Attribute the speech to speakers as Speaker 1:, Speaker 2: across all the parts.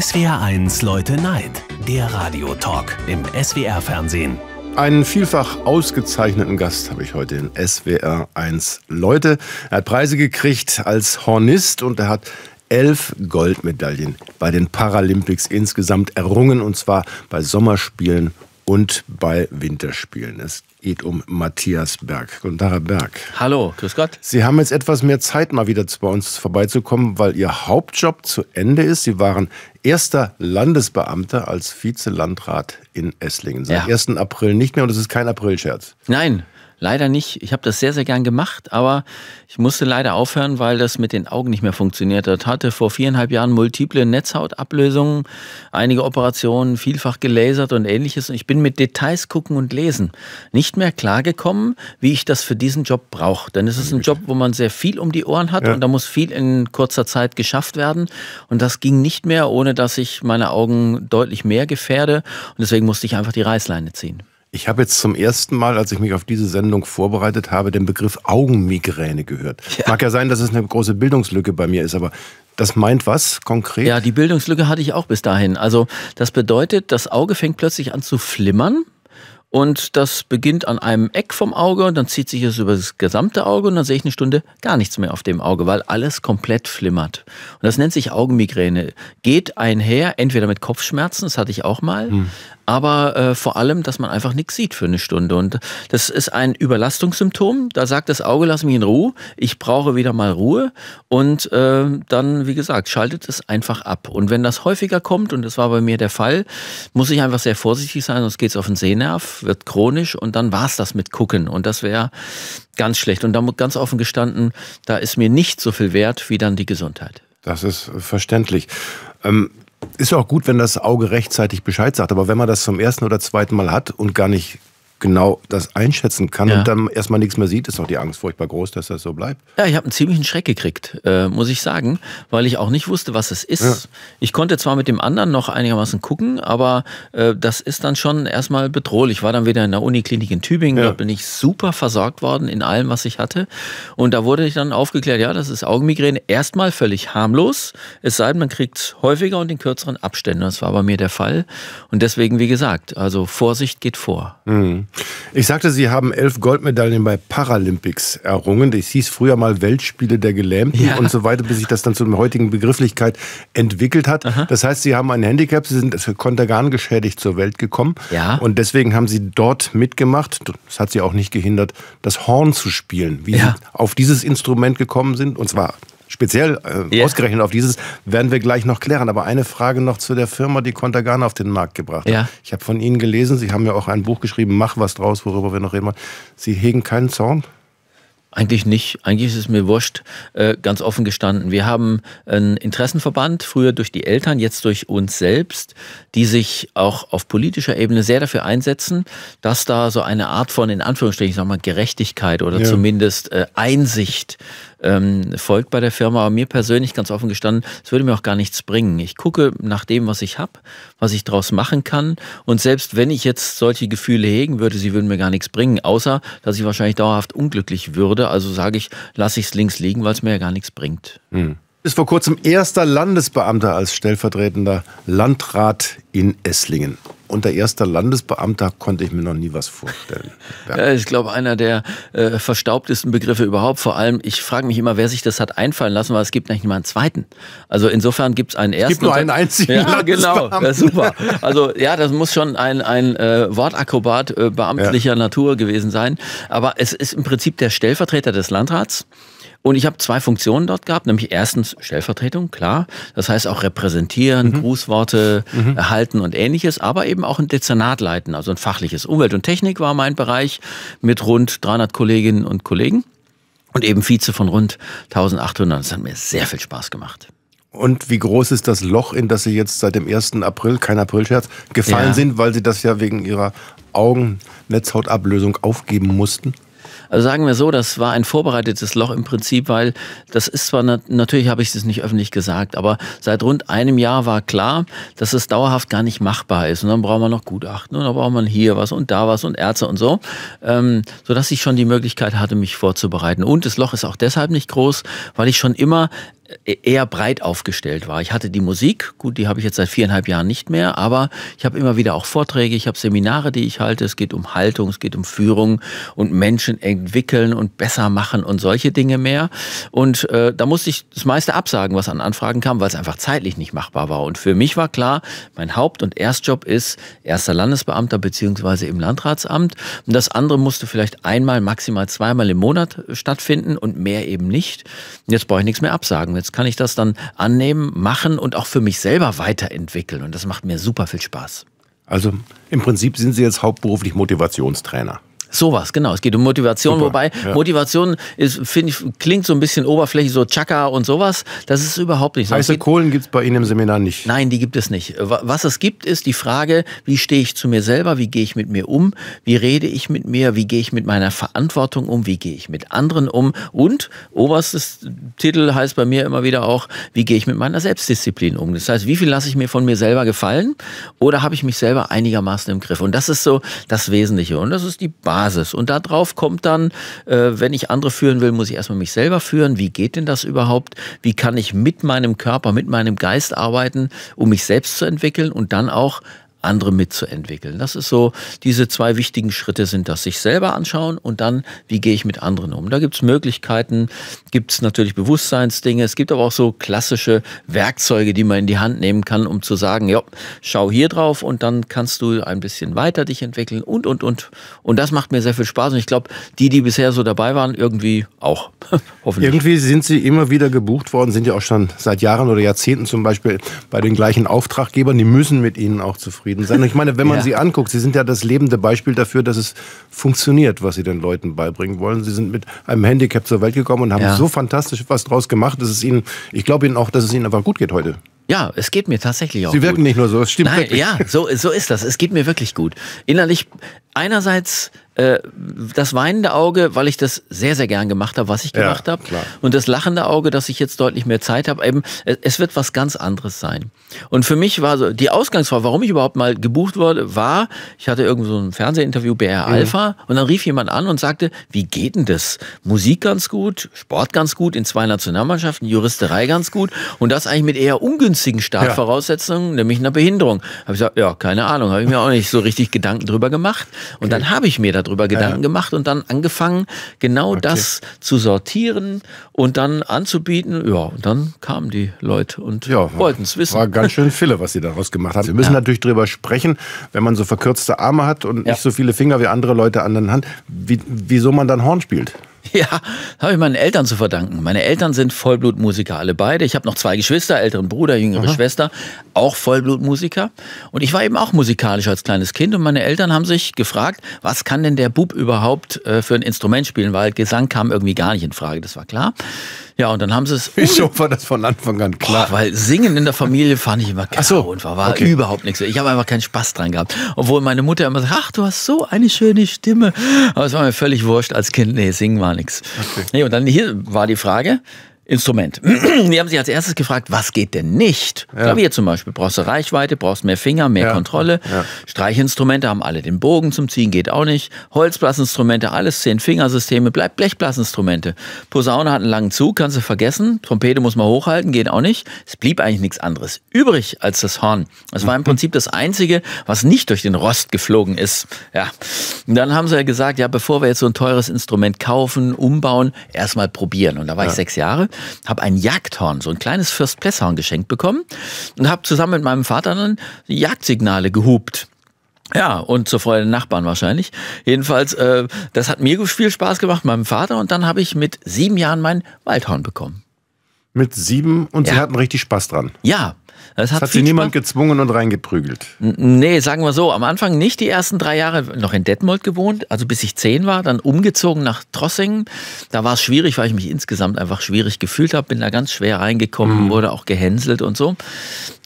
Speaker 1: SWR1 Leute Neid,
Speaker 2: der Radiotalk im SWR-Fernsehen.
Speaker 1: Einen vielfach ausgezeichneten Gast habe ich heute in SWR 1 Leute. Er hat Preise gekriegt als Hornist und er hat elf Goldmedaillen bei den Paralympics insgesamt errungen, und zwar bei Sommerspielen, und bei Winterspielen. Es geht um Matthias Berg. Guten Tag, Herr Berg. Hallo, grüß Gott. Sie haben jetzt etwas mehr Zeit, mal wieder bei uns vorbeizukommen, weil Ihr Hauptjob zu Ende ist. Sie waren erster Landesbeamter als Vizelandrat in Esslingen. Seit ja. 1. April nicht mehr und das ist kein Aprilscherz. Nein, Leider nicht. Ich habe das sehr, sehr gern gemacht, aber ich musste leider
Speaker 2: aufhören, weil das mit den Augen nicht mehr funktioniert hat. Hatte vor viereinhalb Jahren multiple Netzhautablösungen, einige Operationen, vielfach gelasert und ähnliches. Und ich bin mit Details gucken und lesen nicht mehr klargekommen, wie ich das für diesen Job brauche. Denn es ist ein Job, wo man sehr viel um die Ohren hat ja. und da muss viel in kurzer Zeit geschafft werden. Und das ging nicht mehr, ohne dass ich meine Augen deutlich mehr gefährde. Und deswegen musste ich einfach die Reißleine
Speaker 1: ziehen. Ich habe jetzt zum ersten Mal, als ich mich auf diese Sendung vorbereitet habe, den Begriff Augenmigräne gehört. Ja. Mag ja sein, dass es eine große Bildungslücke bei mir ist, aber das meint was konkret? Ja, die Bildungslücke hatte ich auch bis
Speaker 2: dahin. Also das bedeutet, das Auge fängt plötzlich an zu flimmern. Und das beginnt an einem Eck vom Auge und dann zieht sich es über das gesamte Auge und dann sehe ich eine Stunde gar nichts mehr auf dem Auge, weil alles komplett flimmert. Und das nennt sich Augenmigräne. Geht einher, entweder mit Kopfschmerzen, das hatte ich auch mal, hm. aber äh, vor allem, dass man einfach nichts sieht für eine Stunde. Und das ist ein Überlastungssymptom. Da sagt das Auge, lass mich in Ruhe, ich brauche wieder mal Ruhe. Und äh, dann, wie gesagt, schaltet es einfach ab. Und wenn das häufiger kommt, und das war bei mir der Fall, muss ich einfach sehr vorsichtig sein, sonst geht es auf den Sehnerv wird chronisch und dann war es das mit Gucken. Und das wäre ganz schlecht. Und da ganz offen gestanden, da ist mir
Speaker 1: nicht so viel wert wie dann die Gesundheit. Das ist verständlich. Ähm ist auch gut, wenn das Auge rechtzeitig Bescheid sagt. Aber wenn man das zum ersten oder zweiten Mal hat und gar nicht genau das einschätzen kann ja. und dann erstmal nichts mehr sieht, ist doch die Angst furchtbar groß, dass das so bleibt. Ja, ich habe einen ziemlichen Schreck gekriegt,
Speaker 2: äh, muss ich sagen, weil ich auch nicht wusste, was es ist. Ja. Ich konnte zwar mit dem anderen noch einigermaßen gucken, aber äh, das ist dann schon erstmal bedrohlich. Ich war dann wieder in der Uniklinik in Tübingen, ja. dort bin ich super versorgt worden in allem, was ich hatte. Und da wurde ich dann aufgeklärt, ja, das ist Augenmigräne. Erstmal völlig harmlos, es sei denn, man kriegt es häufiger und in kürzeren Abständen. Das war bei mir der Fall. Und deswegen, wie gesagt, also Vorsicht geht vor.
Speaker 1: Mhm. Ich sagte, Sie haben elf Goldmedaillen bei Paralympics errungen. Das hieß früher mal Weltspiele der Gelähmten ja. und so weiter, bis sich das dann zu der heutigen Begrifflichkeit entwickelt hat. Aha. Das heißt, Sie haben ein Handicap, Sie sind Kontergan geschädigt zur Welt gekommen. Ja. Und deswegen haben Sie dort mitgemacht. Das hat Sie auch nicht gehindert, das Horn zu spielen. Wie ja. Sie auf dieses Instrument gekommen sind, und zwar speziell äh, yeah. ausgerechnet auf dieses, werden wir gleich noch klären. Aber eine Frage noch zu der Firma, die Contagan auf den Markt gebracht hat. Ja. Ich habe von Ihnen gelesen, Sie haben ja auch ein Buch geschrieben, Mach was draus, worüber wir noch reden wollen. Sie hegen keinen Zorn? Eigentlich nicht. Eigentlich ist es mir wurscht,
Speaker 2: äh, ganz offen gestanden. Wir haben einen Interessenverband, früher durch die Eltern, jetzt durch uns selbst, die sich auch auf politischer Ebene sehr dafür einsetzen, dass da so eine Art von, in Anführungsstrichen, ich sag mal, Gerechtigkeit oder ja. zumindest äh, Einsicht ähm, folgt bei der Firma. Aber mir persönlich, ganz offen gestanden, es würde mir auch gar nichts bringen. Ich gucke nach dem, was ich habe, was ich daraus machen kann. Und selbst wenn ich jetzt solche Gefühle hegen würde, sie würden mir gar nichts bringen, außer dass ich wahrscheinlich dauerhaft unglücklich würde. Also sage ich, lasse ich es links liegen, weil es mir ja gar nichts bringt. Hm.
Speaker 1: Ist vor kurzem erster Landesbeamter als stellvertretender Landrat in Esslingen unter erster Landesbeamter konnte ich mir noch nie was vorstellen.
Speaker 2: Ja, ich glaube, einer der äh, verstaubtesten Begriffe überhaupt. Vor allem, ich frage mich immer, wer sich das hat einfallen lassen, weil es gibt nicht mal einen zweiten. Also insofern gibt es einen ersten. Es gibt nur einen einzigen. Ja, genau. Ja, super. Also ja, das muss schon ein, ein äh, Wortakrobat äh, beamtlicher ja. Natur gewesen sein. Aber es ist im Prinzip der Stellvertreter des Landrats. Und ich habe zwei Funktionen dort gehabt, nämlich erstens Stellvertretung, klar. Das heißt auch repräsentieren, mhm. Grußworte mhm. erhalten und ähnliches, aber eben auch ein Dezernat leiten, also ein fachliches. Umwelt und Technik war mein Bereich mit rund 300 Kolleginnen und Kollegen und eben Vize von rund 1800. Das hat mir sehr viel Spaß gemacht.
Speaker 1: Und wie groß ist das Loch, in das Sie jetzt seit dem 1. April, kein Aprilscherz, gefallen ja. sind, weil Sie das ja wegen Ihrer Augennetzhautablösung aufgeben mussten?
Speaker 2: Also sagen wir so, das war ein vorbereitetes Loch im Prinzip, weil das ist zwar, natürlich habe ich es nicht öffentlich gesagt, aber seit rund einem Jahr war klar, dass es dauerhaft gar nicht machbar ist. Und dann braucht man noch Gutachten und dann braucht man hier was und da was und Ärzte und so, ähm, so dass ich schon die Möglichkeit hatte, mich vorzubereiten. Und das Loch ist auch deshalb nicht groß, weil ich schon immer E-, eher breit aufgestellt war. Ich hatte die Musik, gut, die habe ich jetzt seit viereinhalb Jahren nicht mehr, aber ich habe immer wieder auch Vorträge, ich habe Seminare, die ich halte. Es geht um Haltung, es geht um Führung und Menschen entwickeln und besser machen und solche Dinge mehr. Und äh, da musste ich das meiste absagen, was an Anfragen kam, weil es einfach zeitlich nicht machbar war. Und für mich war klar, mein Haupt- und Erstjob ist erster Landesbeamter beziehungsweise im Landratsamt. Und das andere musste vielleicht einmal, maximal zweimal im Monat stattfinden und mehr eben nicht. jetzt brauche ich nichts mehr absagen. Jetzt kann ich das dann annehmen, machen und auch für mich selber weiterentwickeln. Und
Speaker 1: das macht mir super viel Spaß. Also im Prinzip sind Sie jetzt hauptberuflich Motivationstrainer.
Speaker 2: Sowas, genau. Es geht um Motivation, Super, wobei ja. Motivation ist, finde ich, klingt so ein bisschen oberflächlich, so Chaka und sowas. Das ist überhaupt nicht so. Heiße geht, Kohlen gibt es bei Ihnen im Seminar nicht. Nein, die gibt es nicht. Was es gibt, ist die Frage, wie stehe ich zu mir selber, wie gehe ich mit mir um, wie rede ich mit mir, wie gehe ich mit meiner Verantwortung um, wie gehe ich mit anderen um und oberstes Titel heißt bei mir immer wieder auch, wie gehe ich mit meiner Selbstdisziplin um. Das heißt, wie viel lasse ich mir von mir selber gefallen oder habe ich mich selber einigermaßen im Griff? Und das ist so das Wesentliche und das ist die Basis Basis. Und darauf kommt dann, äh, wenn ich andere führen will, muss ich erstmal mich selber führen. Wie geht denn das überhaupt? Wie kann ich mit meinem Körper, mit meinem Geist arbeiten, um mich selbst zu entwickeln und dann auch andere mitzuentwickeln. Das ist so, diese zwei wichtigen Schritte sind das, sich selber anschauen und dann, wie gehe ich mit anderen um. Da gibt es Möglichkeiten, gibt es natürlich Bewusstseinsdinge, es gibt aber auch so klassische Werkzeuge, die man in die Hand nehmen kann, um zu sagen, ja, schau hier drauf und dann kannst du ein bisschen weiter dich entwickeln und, und, und. Und das macht mir sehr viel Spaß und ich glaube, die, die bisher so dabei waren, irgendwie auch, hoffentlich. Irgendwie
Speaker 1: sind sie immer wieder gebucht worden, sind ja auch schon seit Jahren oder Jahrzehnten zum Beispiel bei den gleichen Auftraggebern, die müssen mit ihnen auch zufrieden zufrieden sein. Und ich meine, wenn man ja. sie anguckt, sie sind ja das lebende Beispiel dafür, dass es funktioniert, was sie den Leuten beibringen wollen. Sie sind mit einem Handicap zur Welt gekommen und haben ja. so fantastisch was draus gemacht, dass es ihnen, ich glaube ihnen auch, dass es ihnen einfach gut geht heute.
Speaker 2: Ja, es geht
Speaker 1: mir tatsächlich auch gut. Sie wirken gut. nicht nur
Speaker 2: so, es stimmt Nein, wirklich. Ja, so, so ist das. Es geht mir wirklich gut. Innerlich einerseits äh, das weinende Auge, weil ich das sehr, sehr gern gemacht habe, was ich gemacht ja, habe. Und das lachende Auge, dass ich jetzt deutlich mehr Zeit habe. Eben, es wird was ganz anderes sein. Und für mich war so, die Ausgangsfrage, warum ich überhaupt mal gebucht wurde, war, ich hatte irgend so ein Fernsehinterview BR Alpha mhm. und dann rief jemand an und sagte, wie geht denn das? Musik ganz gut, Sport ganz gut, in zwei Nationalmannschaften, Juristerei ganz gut und das eigentlich mit eher ungünstigen günstigen Startvoraussetzungen, ja. nämlich einer Behinderung. Habe ich gesagt, ja, keine Ahnung, habe ich mir auch nicht so richtig Gedanken drüber gemacht. Und okay. dann habe ich mir darüber Gedanken ja. gemacht und dann angefangen, genau okay. das zu sortieren und dann
Speaker 1: anzubieten. Ja, und dann kamen die Leute und ja, wollten es wissen. War ganz schön viele, was sie daraus gemacht haben. Wir müssen natürlich drüber sprechen, wenn man so verkürzte Arme hat und nicht so viele Finger wie andere Leute an der Hand, wie, wieso man dann Horn spielt.
Speaker 2: Ja, habe ich meinen Eltern zu verdanken. Meine Eltern sind Vollblutmusiker, alle beide. Ich habe noch zwei Geschwister, älteren Bruder, jüngere Aha. Schwester, auch Vollblutmusiker. Und ich war eben auch musikalisch als kleines Kind. Und meine Eltern haben sich gefragt, was kann denn der Bub überhaupt äh, für ein Instrument spielen? Weil Gesang kam irgendwie gar nicht in Frage, das war klar. Ja, und dann haben sie es. Wieso war das von Anfang an klar? Oh, weil Singen in der Familie fand ich immer gar so, und war okay. überhaupt nichts. Ich habe einfach keinen Spaß dran gehabt. Obwohl meine Mutter immer sagt, ach, du hast so eine schöne Stimme. Aber es war mir völlig wurscht als Kind. Nee, singen war nichts. Okay. Nee, und dann hier war die Frage, Instrument. Die haben sich als erstes gefragt, was geht denn nicht? Ja. Klavier zum Beispiel, brauchst du Reichweite, brauchst mehr Finger, mehr ja. Kontrolle. Ja. Streichinstrumente haben alle den Bogen zum Ziehen, geht auch nicht. Holzblasinstrumente, alles zehn Fingersysteme, bleibt Blechblasinstrumente. Posaune hat einen langen Zug, kannst du vergessen. Trompete muss man hochhalten, geht auch nicht. Es blieb eigentlich nichts anderes übrig als das Horn. Das war im mhm. Prinzip das Einzige, was nicht durch den Rost geflogen ist. Ja. Und dann haben sie ja gesagt, ja, bevor wir jetzt so ein teures Instrument kaufen, umbauen, erstmal probieren. Und da war ich sechs Jahre habe ein Jagdhorn, so ein kleines Fürst Plesshorn geschenkt bekommen und habe zusammen mit meinem Vater dann Jagdsignale gehupt. Ja, und zur Freude der Nachbarn wahrscheinlich. Jedenfalls, äh, das hat mir viel Spaß gemacht, meinem Vater. Und dann habe ich mit sieben Jahren mein Waldhorn bekommen.
Speaker 1: Mit sieben und ja. Sie hatten richtig Spaß dran. Ja, das hat, hat sie niemand gezwungen und reingeprügelt. Nee,
Speaker 2: sagen wir so, am Anfang nicht. Die ersten drei Jahre noch in Detmold gewohnt, also bis ich zehn war, dann umgezogen nach Trossingen. Da war es schwierig, weil ich mich insgesamt einfach schwierig gefühlt habe, bin da ganz schwer reingekommen, mhm. wurde auch gehänselt und so.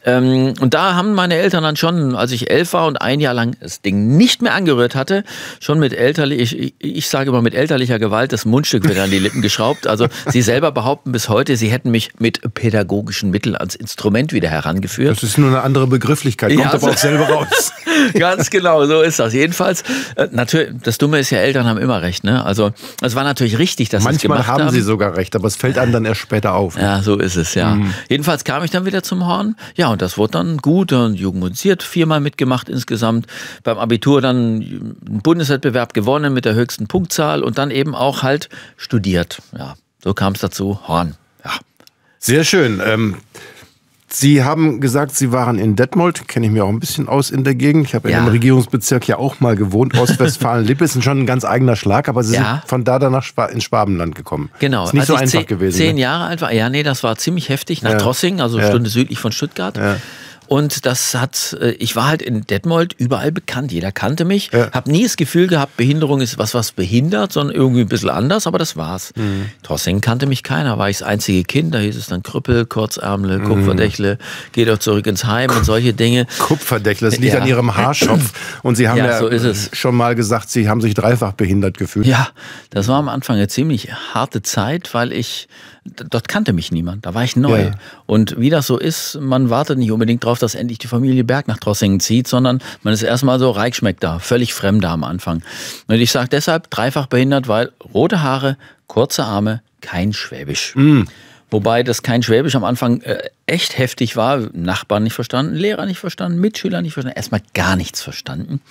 Speaker 2: Ähm, und da haben meine Eltern dann schon, als ich elf war und ein Jahr lang das Ding nicht mehr angerührt hatte, schon mit elterlich, ich, ich sage immer mit elterlicher Gewalt, das Mundstück wieder an die Lippen geschraubt. Also sie selber behaupten bis heute, sie hätten mich mit pädagogischen Mitteln ans Instrument wieder herangeführt. Das
Speaker 1: ist nur eine andere Begrifflichkeit,
Speaker 2: kommt ja, also, aber auch selber raus. ganz genau, so ist das. Jedenfalls, äh, natürlich, das Dumme ist ja, Eltern haben immer recht. Ne? Also es war natürlich richtig, dass sie es gemacht haben. Manchmal haben sie
Speaker 1: sogar recht, aber es fällt einem dann erst später auf. Ne? Ja,
Speaker 2: so ist es, ja. Mhm. Jedenfalls kam ich dann wieder zum Horn. Ja, und das wurde dann gut und jugendmusiziert, viermal mitgemacht insgesamt. Beim Abitur dann einen Bundeswettbewerb gewonnen mit der höchsten Punktzahl und dann eben auch halt studiert. Ja, so kam es dazu. Horn. Ja.
Speaker 1: Sehr schön. Ähm Sie haben gesagt, Sie waren in Detmold, kenne ich mir auch ein bisschen aus in der Gegend. Ich habe ja. in dem Regierungsbezirk ja auch mal gewohnt, Ostwestfalen-Lippe, ist schon ein ganz eigener Schlag, aber Sie ja. sind von da danach ins Schwabenland gekommen. Genau. Ist nicht also so einfach zehn, gewesen. Zehn
Speaker 2: ne? Jahre ne? alt war, ja nee, das war ziemlich heftig, nach ja. Trossing, also eine Stunde südlich von Stuttgart. Und das hat, äh, ich war halt in Detmold überall bekannt. Jeder kannte mich. Ja. Hab nie das Gefühl gehabt, Behinderung ist was, was behindert, sondern irgendwie ein bisschen anders, aber das war's. Mhm. Tossing kannte mich keiner, war ich das einzige Kind. Da hieß es dann Krüppel, Kurzärmle, mhm. Kupferdächle, mhm. geht doch zurück ins Heim und solche Dinge. Kupferdächle, das liegt ja. an ihrem Haarschopf. Und Sie haben ja, so
Speaker 1: schon mal gesagt, Sie haben sich dreifach
Speaker 2: behindert gefühlt. Ja, das war am Anfang eine ziemlich harte Zeit, weil ich dort kannte mich niemand, da war ich neu. Ja. Und wie das so ist, man wartet nicht unbedingt darauf, dass endlich die Familie Berg nach Drossingen zieht, sondern man ist erstmal so Reichschmeckter, völlig Fremder am Anfang. Und ich sage deshalb dreifach behindert, weil rote Haare, kurze Arme, kein Schwäbisch. Mhm. Wobei das kein Schwäbisch am Anfang äh, echt heftig war. Nachbarn nicht verstanden, Lehrer nicht verstanden, Mitschüler nicht verstanden, erstmal gar nichts verstanden.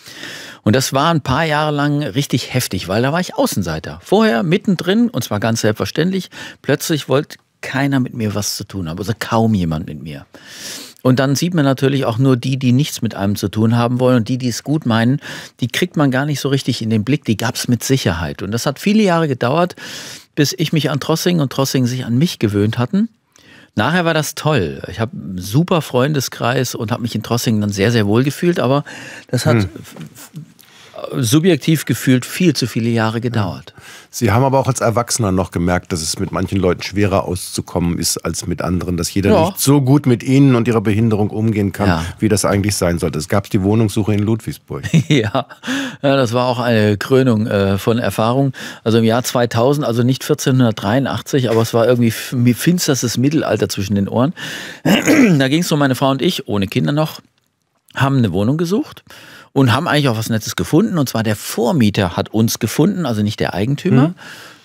Speaker 2: Und das war ein paar Jahre lang richtig heftig, weil da war ich Außenseiter. Vorher mittendrin, und zwar ganz selbstverständlich, plötzlich wollte keiner mit mir was zu tun haben, also kaum jemand mit mir. Und dann sieht man natürlich auch nur die, die nichts mit einem zu tun haben wollen und die, die es gut meinen, die kriegt man gar nicht so richtig in den Blick, die gab es mit Sicherheit. Und das hat viele Jahre gedauert, bis ich mich an Trossing und Trossing sich an mich gewöhnt hatten. Nachher war das toll. Ich habe einen super Freundeskreis und habe mich in Trossingen dann
Speaker 1: sehr, sehr wohl gefühlt, aber das hat hm subjektiv gefühlt viel zu viele Jahre gedauert. Sie haben aber auch als Erwachsener noch gemerkt, dass es mit manchen Leuten schwerer auszukommen ist als mit anderen, dass jeder ja. nicht so gut mit ihnen und ihrer Behinderung umgehen kann, ja. wie das eigentlich sein sollte. Es gab die Wohnungssuche in Ludwigsburg. ja. ja, das war auch eine Krönung äh,
Speaker 2: von Erfahrung. Also im Jahr 2000, also nicht 1483, aber es war irgendwie finsterstes Mittelalter zwischen den Ohren. da ging es um meine Frau und ich, ohne Kinder noch, haben eine Wohnung gesucht und haben eigentlich auch was Nettes gefunden. Und zwar der Vormieter hat uns gefunden, also nicht der Eigentümer. Mhm.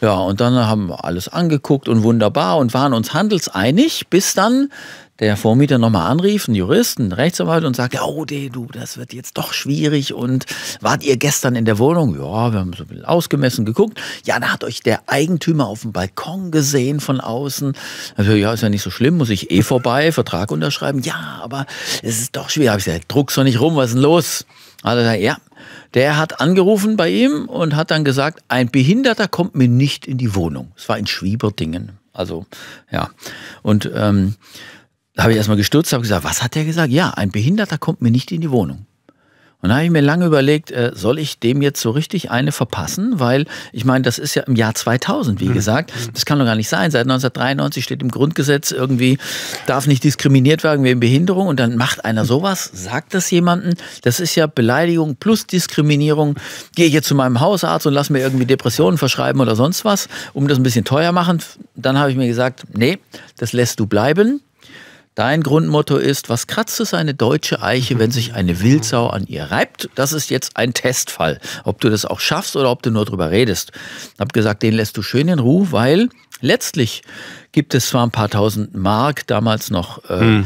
Speaker 2: Ja, und dann haben wir alles angeguckt und wunderbar und waren uns handelseinig, bis dann der Vormieter nochmal anrief, einen Juristen, einen Rechtsanwalt und sagte, oh de, du, das wird jetzt doch schwierig und wart ihr gestern in der Wohnung? Ja, wir haben so ein bisschen ausgemessen geguckt. Ja, da hat euch der Eigentümer auf dem Balkon gesehen von außen. Also, ja, ist ja nicht so schlimm, muss ich eh vorbei, Vertrag unterschreiben. Ja, aber es ist doch schwer. Hab ich gesagt, druck's doch nicht rum, was ist denn los? Also, ja, der hat angerufen bei ihm und hat dann gesagt, ein Behinderter kommt mir nicht in die Wohnung. Es war in Schwieberdingen. Also, ja. Und ähm, da habe ich erstmal gestürzt, habe gesagt, was hat der gesagt? Ja, ein Behinderter kommt mir nicht in die Wohnung. Und da habe ich mir lange überlegt, äh, soll ich dem jetzt so richtig eine verpassen? Weil ich meine, das ist ja im Jahr 2000, wie mhm. gesagt. Mhm. Das kann doch gar nicht sein. Seit 1993 steht im Grundgesetz irgendwie, darf nicht diskriminiert werden wegen Behinderung. Und dann macht einer mhm. sowas, sagt das jemandem. Das ist ja Beleidigung plus Diskriminierung. Gehe ich jetzt zu meinem Hausarzt und lass mir irgendwie Depressionen verschreiben oder sonst was, um das ein bisschen teuer machen. Dann habe ich mir gesagt, nee, das lässt du bleiben. Dein Grundmotto ist, was kratzt es eine deutsche Eiche, wenn sich eine Wildsau an ihr reibt? Das ist jetzt ein Testfall, ob du das auch schaffst oder ob du nur drüber redest. Ich habe gesagt, den lässt du schön in Ruhe, weil letztlich gibt es zwar ein paar tausend Mark damals noch äh, hm.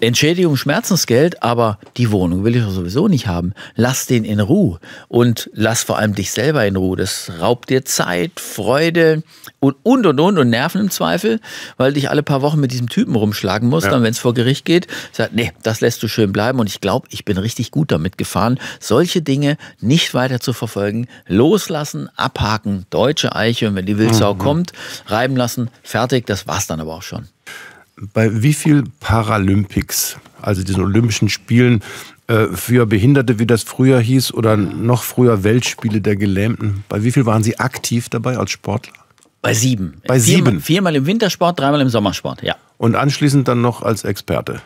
Speaker 2: Entschädigung, Schmerzensgeld, aber die Wohnung will ich doch sowieso nicht haben. Lass den in Ruhe und lass vor allem dich selber in Ruhe. Das raubt dir Zeit, Freude und und und und, und Nerven im Zweifel, weil dich alle paar Wochen mit diesem Typen rumschlagen musst. Ja. Dann, wenn es vor Gericht geht, sagt, nee, das lässt du schön bleiben. Und ich glaube, ich bin richtig gut damit gefahren, solche Dinge nicht weiter zu verfolgen, loslassen, abhaken, deutsche Eiche und wenn die Wildsau mhm. kommt, reiben lassen, fertig. Das war's dann aber auch
Speaker 1: schon bei wie viel Paralympics, also diesen Olympischen Spielen äh, für Behinderte, wie das früher hieß, oder noch früher Weltspiele der Gelähmten, bei wie viel waren Sie aktiv dabei als Sportler? Bei sieben. Bei sieben. Viermal, viermal im Wintersport, dreimal im Sommersport, ja. Und anschließend dann noch als Experte.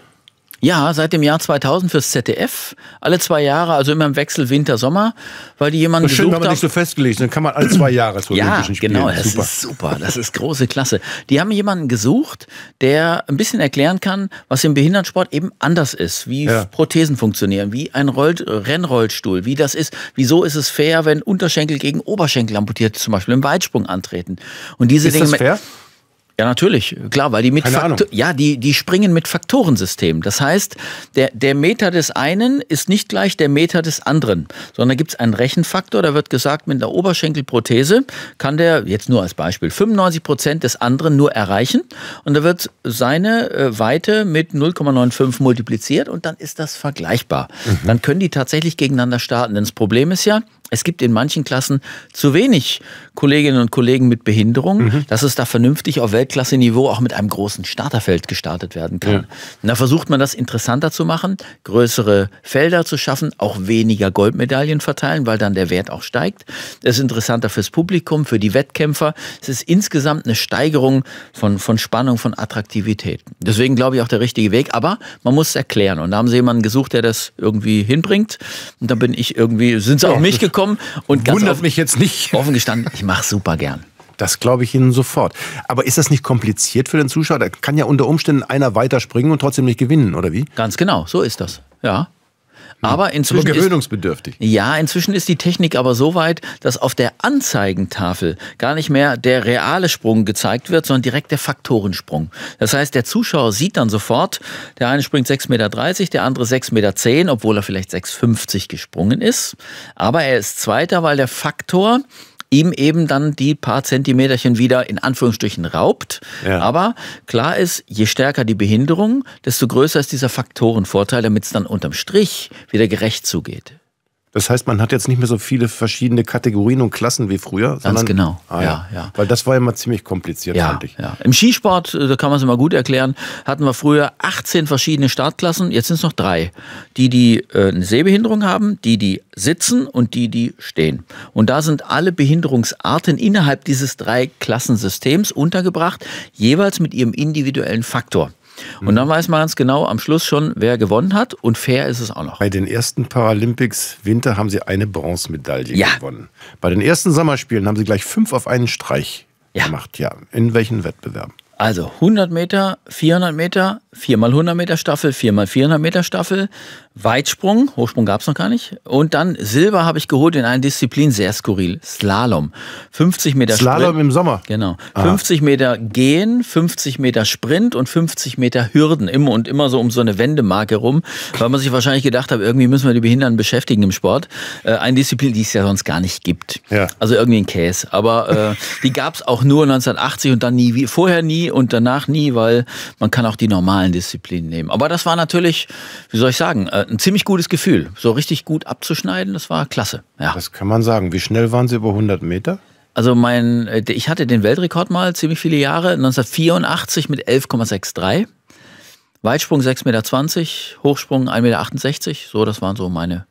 Speaker 2: Ja, seit dem Jahr 2000 fürs ZDF. Alle zwei Jahre, also immer im Wechsel Winter-Sommer, weil die jemanden das gesucht haben. Schön, wenn man nicht
Speaker 1: so festgelegt dann kann
Speaker 2: man alle zwei Jahre so ja, Olympischen Spielen. Ja, genau, das super. ist super. Das ist große Klasse. Die haben jemanden gesucht, der ein bisschen erklären kann, was im Behindertensport eben anders ist, wie ja. Prothesen funktionieren, wie ein Roll Rennrollstuhl, wie das ist, wieso ist es fair, wenn Unterschenkel gegen Oberschenkel amputiert zum Beispiel im Weitsprung antreten. Und diese ist Dinge. Das fair? Ja, natürlich, klar, weil die mit ja, die, die springen mit Faktorensystem. Das heißt, der, der Meter des einen ist nicht gleich der Meter des anderen, sondern gibt es einen Rechenfaktor, da wird gesagt, mit einer Oberschenkelprothese kann der, jetzt nur als Beispiel, 95 Prozent des anderen nur erreichen und da wird seine äh, Weite mit 0,95 multipliziert und dann ist das vergleichbar. Mhm. Dann können die tatsächlich gegeneinander starten. Denn das Problem ist ja, es gibt in manchen Klassen zu wenig Kolleginnen und Kollegen mit Behinderung, mhm. dass es da vernünftig auf Weltklasse-Niveau auch mit einem großen Starterfeld gestartet werden kann. Ja. Und da versucht man das interessanter zu machen, größere Felder zu schaffen, auch weniger Goldmedaillen verteilen, weil dann der Wert auch steigt. Es ist interessanter fürs Publikum, für die Wettkämpfer. Es ist insgesamt eine Steigerung von, von Spannung, von Attraktivität. Deswegen glaube ich auch der richtige Weg, aber man muss es erklären. Und da haben sie jemanden gesucht, der das irgendwie hinbringt. Und da bin ich irgendwie, sind sie ja, auch mich gekommen gekommen und ganz Wundert offen,
Speaker 1: mich jetzt nicht. Offen gestanden, ich mache super gern. Das glaube ich Ihnen sofort. Aber ist das nicht kompliziert für den Zuschauer? Da kann ja unter Umständen einer weiterspringen und trotzdem nicht gewinnen, oder wie? Ganz genau, so ist das.
Speaker 2: Ja. Mhm. Aber inzwischen. Aber gewöhnungsbedürftig. Ist, ja, inzwischen ist die Technik aber so weit, dass auf der Anzeigentafel gar nicht mehr der reale Sprung gezeigt wird, sondern direkt der Faktorensprung. Das heißt, der Zuschauer sieht dann sofort, der eine springt 6,30 Meter, der andere 6,10 Meter, obwohl er vielleicht 6,50 Meter gesprungen ist. Aber er ist Zweiter, weil der Faktor ihm eben dann die paar Zentimeterchen wieder in Anführungsstrichen raubt. Ja. Aber klar ist, je stärker die Behinderung, desto größer ist dieser Faktorenvorteil, damit es dann unterm Strich
Speaker 1: wieder gerecht zugeht. Das heißt, man hat jetzt nicht mehr so viele verschiedene Kategorien und Klassen wie früher. Ganz genau. Ah, ja, ja. Weil das war immer ziemlich kompliziert, ja, fand ich. Ja. Im Skisport, äh, da kann man es
Speaker 2: immer gut erklären, hatten wir früher 18 verschiedene Startklassen, jetzt sind es noch drei. Die, die äh, eine Sehbehinderung haben, die, die sitzen und die, die stehen. Und da sind alle Behinderungsarten innerhalb dieses drei Klassensystems untergebracht, jeweils mit ihrem individuellen Faktor. Und mhm. dann weiß man ganz genau am Schluss schon, wer gewonnen hat und fair ist es auch noch. Bei
Speaker 1: den ersten Paralympics Winter haben sie eine Bronzemedaille ja. gewonnen. Bei den ersten Sommerspielen haben sie gleich fünf auf einen Streich ja. gemacht. Ja. In welchen Wettbewerben? Also 100
Speaker 2: Meter, 400 Meter, 4 mal 100 Meter Staffel, 4 mal 400 Meter Staffel, Weitsprung, Hochsprung gab es noch gar nicht. Und dann Silber habe ich geholt in einer Disziplin, sehr skurril, Slalom. 50 Meter Slalom Sprint, im Sommer. Genau. Aha. 50 Meter Gehen, 50 Meter Sprint und 50 Meter Hürden. Immer und immer so um so eine Wendemarke rum, weil man sich wahrscheinlich gedacht hat, irgendwie müssen wir die Behinderten beschäftigen im Sport. Äh, eine Disziplin, die es ja sonst gar nicht gibt. Ja. Also irgendwie ein Käse. Aber äh, die gab es auch nur 1980 und dann nie, wie, vorher nie und danach nie, weil man kann auch die normalen Disziplinen nehmen. Aber das war natürlich, wie soll ich sagen, äh, ein ziemlich gutes Gefühl. So richtig gut abzuschneiden, das war klasse. Ja. Das kann man sagen. Wie schnell waren Sie über 100 Meter? Also mein, äh, ich hatte den Weltrekord mal ziemlich viele Jahre, 1984 mit 11,63. Weitsprung 6,20 Meter, Hochsprung 1,68 Meter. So, das waren so meine.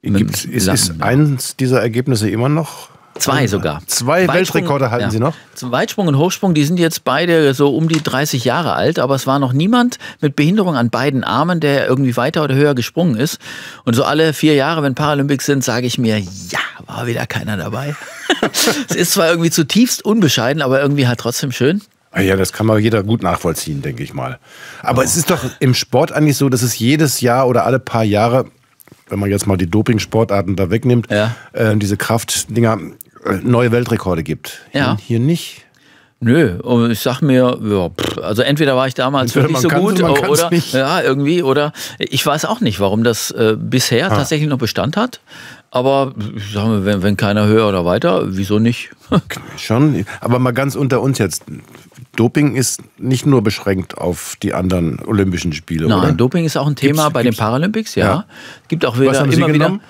Speaker 2: Gibt's, ist, ist
Speaker 1: eins dieser Ergebnisse immer noch Zwei
Speaker 2: sogar. Zwei Weltrekorde halten ja. Sie noch? Zum Weitsprung und Hochsprung, die sind jetzt beide so um die 30 Jahre alt, aber es war noch niemand mit Behinderung an beiden Armen, der irgendwie weiter oder höher gesprungen ist. Und so alle vier Jahre, wenn Paralympics sind, sage ich mir, ja, war wieder keiner dabei.
Speaker 1: es ist zwar irgendwie zutiefst unbescheiden, aber irgendwie halt trotzdem schön. Ja, das kann man jeder gut nachvollziehen, denke ich mal. Aber oh. es ist doch im Sport eigentlich so, dass es jedes Jahr oder alle paar Jahre wenn man jetzt mal die Doping-Sportarten da wegnimmt, ja. äh, diese Kraftdinger, äh, neue Weltrekorde gibt. Hier, ja. hier nicht.
Speaker 2: Nö, und ich sag mir, ja, pff, also entweder war ich damals entweder wirklich so gut oder, oder ja, irgendwie oder ich weiß auch nicht, warum das äh, bisher ah. tatsächlich noch Bestand hat. Aber ich sag wenn, wenn keiner höher oder weiter, wieso
Speaker 1: nicht? Schon, aber mal ganz unter uns jetzt. Doping ist nicht nur beschränkt auf die anderen Olympischen Spiele. Nein, oder? Doping
Speaker 2: ist auch ein Thema gibt's, bei gibt's? den Paralympics, ja. ja. Gibt auch wieder, immer genommen? wieder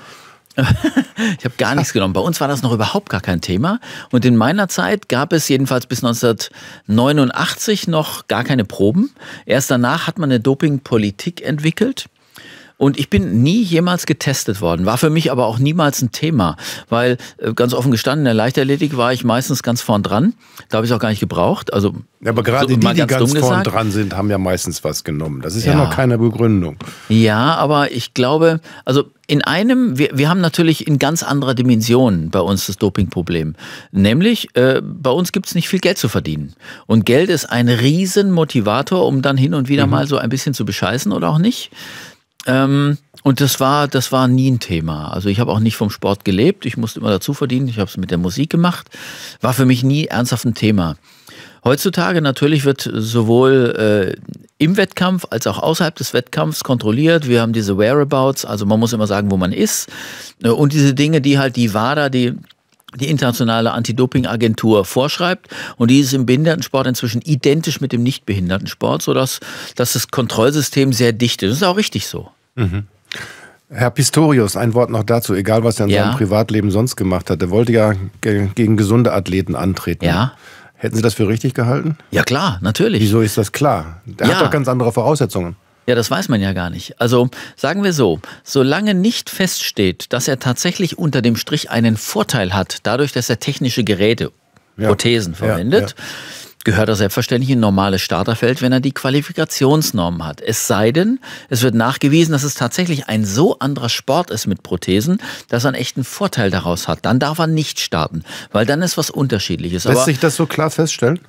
Speaker 2: ich habe gar nichts genommen. Bei uns war das noch überhaupt gar kein Thema. Und in meiner Zeit gab es jedenfalls bis 1989 noch gar keine Proben. Erst danach hat man eine Dopingpolitik entwickelt. Und ich bin nie jemals getestet worden, war für mich aber auch niemals ein Thema, weil äh, ganz offen gestanden, in der Leichtathletik war ich meistens ganz vorn dran. Da habe ich es auch gar nicht gebraucht. Also, ja, aber gerade so, die, ganz die ganz vorn gesagt. dran sind, haben ja meistens was genommen. Das ist ja, ja noch keine Begründung. Ja, aber ich glaube, also in einem, wir, wir haben natürlich in ganz anderer Dimension bei uns das Dopingproblem. Nämlich, äh, bei uns gibt es nicht viel Geld zu verdienen. Und Geld ist ein Riesenmotivator, um dann hin und wieder mhm. mal so ein bisschen zu bescheißen oder auch nicht. Ähm, und das war, das war nie ein Thema. Also ich habe auch nicht vom Sport gelebt, ich musste immer dazu verdienen, ich habe es mit der Musik gemacht. War für mich nie ernsthaft ein Thema. Heutzutage natürlich wird sowohl äh, im Wettkampf als auch außerhalb des Wettkampfs kontrolliert. Wir haben diese Whereabouts, also man muss immer sagen, wo man ist. Äh, und diese Dinge, die halt die WADA, die die internationale Anti-Doping-Agentur vorschreibt. Und die ist im Behindertensport inzwischen identisch mit dem Nicht-Behindertensport, sodass dass das Kontrollsystem sehr dicht ist. Das ist auch richtig so.
Speaker 1: Mhm. Herr Pistorius, ein Wort noch dazu, egal was er in ja. seinem Privatleben sonst gemacht hat. Er wollte ja gegen gesunde Athleten antreten. Ja. Hätten Sie das für richtig gehalten? Ja, klar, natürlich. Wieso ist das klar? Er ja. hat doch ganz andere Voraussetzungen.
Speaker 2: Ja, das weiß man ja gar nicht. Also sagen wir so, solange nicht feststeht, dass er tatsächlich unter dem Strich einen Vorteil hat, dadurch, dass er technische Geräte, ja. Prothesen verwendet, ja, ja. gehört er selbstverständlich in ein normales Starterfeld, wenn er die Qualifikationsnormen hat. Es sei denn, es wird nachgewiesen, dass es tatsächlich ein so anderer Sport ist mit Prothesen, dass er einen echten Vorteil daraus hat. Dann darf er nicht starten, weil dann ist was Unterschiedliches. Lässt Aber sich
Speaker 1: das so klar feststellen?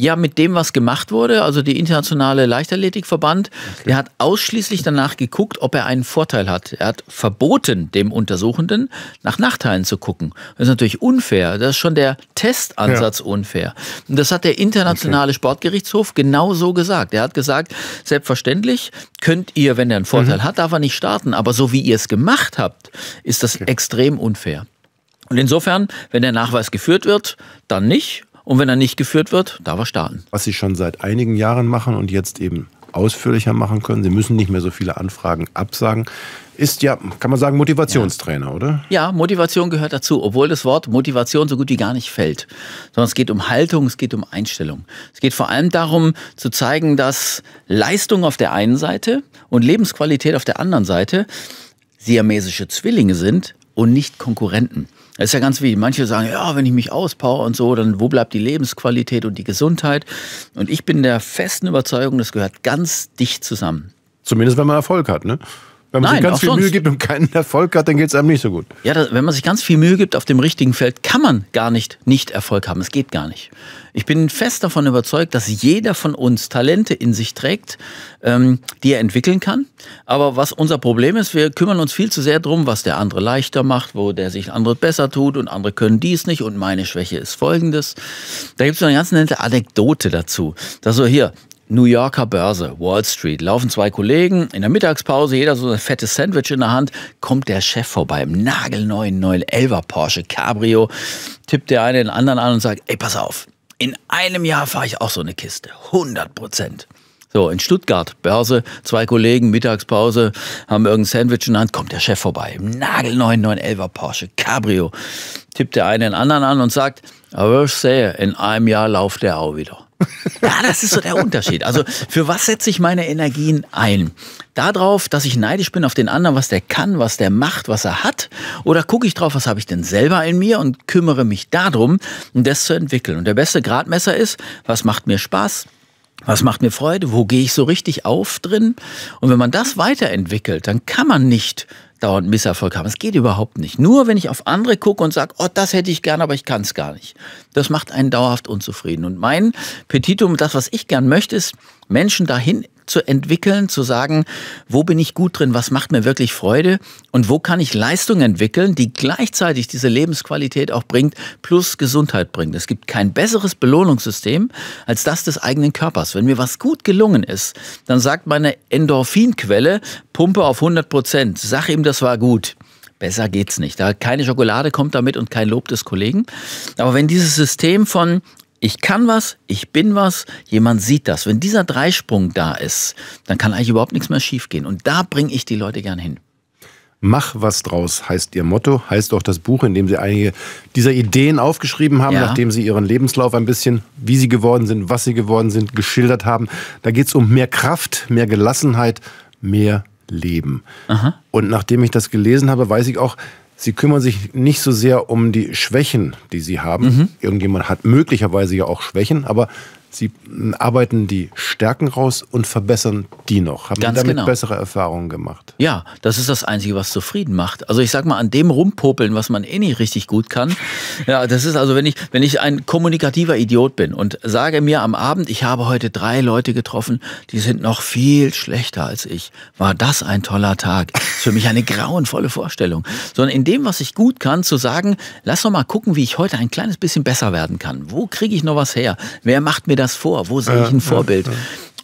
Speaker 2: Ja, mit dem, was gemacht wurde, also die internationale Leichtathletikverband, okay. der hat ausschließlich danach geguckt, ob er einen Vorteil hat. Er hat verboten, dem Untersuchenden nach Nachteilen zu gucken. Das ist natürlich unfair. Das ist schon der Testansatz ja. unfair. Und das hat der internationale okay. Sportgerichtshof genau so gesagt. Er hat gesagt, selbstverständlich könnt ihr, wenn er einen Vorteil mhm. hat, darf er nicht starten. Aber so wie ihr es gemacht habt, ist das okay. extrem unfair. Und insofern, wenn der Nachweis geführt wird, dann nicht. Und wenn er nicht geführt wird,
Speaker 1: darf er starten. Was Sie schon seit einigen Jahren machen und jetzt eben ausführlicher machen können. Sie müssen nicht mehr so viele Anfragen absagen. Ist ja, kann man sagen, Motivationstrainer, ja. oder?
Speaker 2: Ja, Motivation gehört dazu, obwohl das Wort Motivation so gut wie gar nicht fällt. Sondern es geht um Haltung, es geht um Einstellung. Es geht vor allem darum, zu zeigen, dass Leistung auf der einen Seite und Lebensqualität auf der anderen Seite siamesische Zwillinge sind und nicht Konkurrenten. Das ist ja ganz wichtig. Manche sagen, ja, wenn ich mich auspower und so, dann wo bleibt die Lebensqualität und die Gesundheit? Und ich bin der festen Überzeugung, das gehört ganz dicht zusammen. Zumindest wenn man Erfolg hat, ne? Wenn man Nein, sich ganz viel sonst. Mühe gibt
Speaker 1: und keinen Erfolg hat, dann geht es einem nicht so gut.
Speaker 2: Ja, da, wenn man sich ganz viel Mühe gibt auf dem richtigen Feld, kann man gar nicht nicht Erfolg haben. Es geht gar nicht. Ich bin fest davon überzeugt, dass jeder von uns Talente in sich trägt, ähm, die er entwickeln kann. Aber was unser Problem ist, wir kümmern uns viel zu sehr darum, was der andere leichter macht, wo der sich andere besser tut und andere können dies nicht und meine Schwäche ist folgendes. Da gibt es eine ganz nette Anekdote dazu. Dass so hier, New Yorker Börse, Wall Street. Laufen zwei Kollegen in der Mittagspause, jeder so ein fettes Sandwich in der Hand. Kommt der Chef vorbei im nagelneuen 911er Porsche Cabrio. Tippt der eine den anderen an und sagt: Ey, pass auf, in einem Jahr fahre ich auch so eine Kiste. 100 Prozent. So, in Stuttgart, Börse, zwei Kollegen, Mittagspause, haben irgendein Sandwich in der Hand, kommt der Chef vorbei. Im Nagel 911er Porsche Cabrio. Tippt der eine den anderen an und sagt: I will say, in einem Jahr lauft der auch wieder. Ja, das ist so der Unterschied. Also für was setze ich meine Energien ein? Darauf, dass ich neidisch bin auf den anderen, was der kann, was der macht, was er hat? Oder gucke ich drauf, was habe ich denn selber in mir und kümmere mich darum, das zu entwickeln? Und der beste Gradmesser ist, was macht mir Spaß? Was macht mir Freude? Wo gehe ich so richtig auf drin? Und wenn man das weiterentwickelt, dann kann man nicht dauernd Misserfolg haben. Es geht überhaupt nicht. Nur wenn ich auf andere gucke und sage, oh, das hätte ich gern, aber ich kann es gar nicht. Das macht einen dauerhaft unzufrieden. Und mein Petitum, das, was ich gern möchte, ist, Menschen dahin zu entwickeln, zu sagen, wo bin ich gut drin, was macht mir wirklich Freude und wo kann ich Leistung entwickeln, die gleichzeitig diese Lebensqualität auch bringt, plus Gesundheit bringt. Es gibt kein besseres Belohnungssystem als das des eigenen Körpers. Wenn mir was gut gelungen ist, dann sagt meine Endorphinquelle, pumpe auf 100 Prozent, sag ihm, das war gut. Besser geht's nicht. Da keine Schokolade kommt damit und kein Lob des Kollegen. Aber wenn dieses System von ich kann was, ich bin was, jemand sieht das. Wenn dieser
Speaker 1: Dreisprung da ist, dann kann eigentlich überhaupt nichts mehr schiefgehen. Und da bringe ich die Leute gern hin. Mach was draus heißt Ihr Motto, heißt auch das Buch, in dem Sie einige dieser Ideen aufgeschrieben haben, ja. nachdem Sie Ihren Lebenslauf ein bisschen, wie Sie geworden sind, was Sie geworden sind, geschildert haben. Da geht es um mehr Kraft, mehr Gelassenheit, mehr Leben. Aha. Und nachdem ich das gelesen habe, weiß ich auch, Sie kümmern sich nicht so sehr um die Schwächen, die sie haben. Mhm. Irgendjemand hat möglicherweise ja auch Schwächen, aber Sie arbeiten die Stärken raus und verbessern die noch. Haben Ganz Sie damit genau. bessere Erfahrungen gemacht?
Speaker 2: Ja, das ist das Einzige, was zufrieden macht. Also ich sag mal, an dem rumpopeln, was man eh nicht richtig gut kann. Ja, das ist also, wenn ich, wenn ich ein kommunikativer Idiot bin und sage mir am Abend, ich habe heute drei Leute getroffen, die sind noch viel schlechter als ich. War das ein toller Tag? Das ist für mich eine grauenvolle Vorstellung. Sondern in dem, was ich gut kann, zu sagen, lass doch mal gucken, wie ich heute ein kleines bisschen besser werden kann. Wo kriege ich noch was her? Wer macht mir das vor? Wo sehe ich ein Vorbild?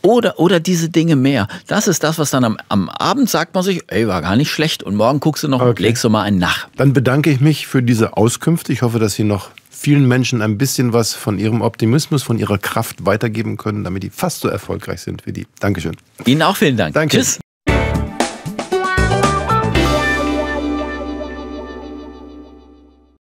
Speaker 2: Oder, oder diese Dinge mehr. Das ist das, was dann am, am Abend sagt man sich, ey, war gar nicht schlecht. Und morgen guckst du noch okay. und legst du
Speaker 1: mal einen nach. Dann bedanke ich mich für diese Auskünfte. Ich hoffe, dass Sie noch vielen Menschen ein bisschen was von ihrem Optimismus, von ihrer Kraft weitergeben können, damit die fast so erfolgreich sind wie die. Dankeschön.
Speaker 2: Ihnen auch vielen Dank. Danke. Tschüss.